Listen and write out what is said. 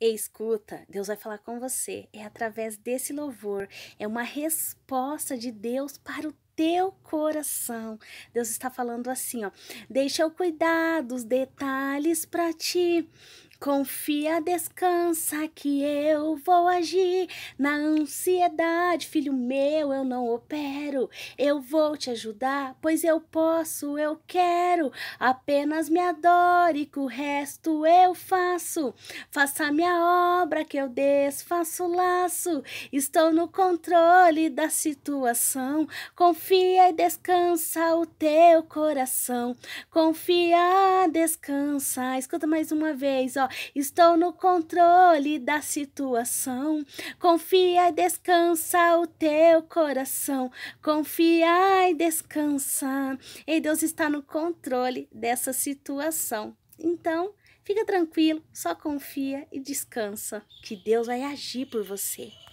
E escuta, Deus vai falar com você. É através desse louvor, é uma resposta de Deus para o teu coração. Deus está falando assim, ó: "Deixa eu cuidar dos detalhes para ti. Confia, descansa que eu vou agir. Na ansiedade, filho meu, eu não opero. Eu vou te ajudar, pois eu posso, eu quero. Apenas me adore, que o resto eu faço. Faça minha obra, que eu desfaço o laço. Estou no controle da situação. Confia e descansa o teu coração. Confia, descansa. Escuta mais uma vez, ó. Estou no controle da situação. Confia e descansa o teu coração. Confia e descansa. E Deus está no controle dessa situação. Então, fica tranquilo, só confia e descansa, que Deus vai agir por você.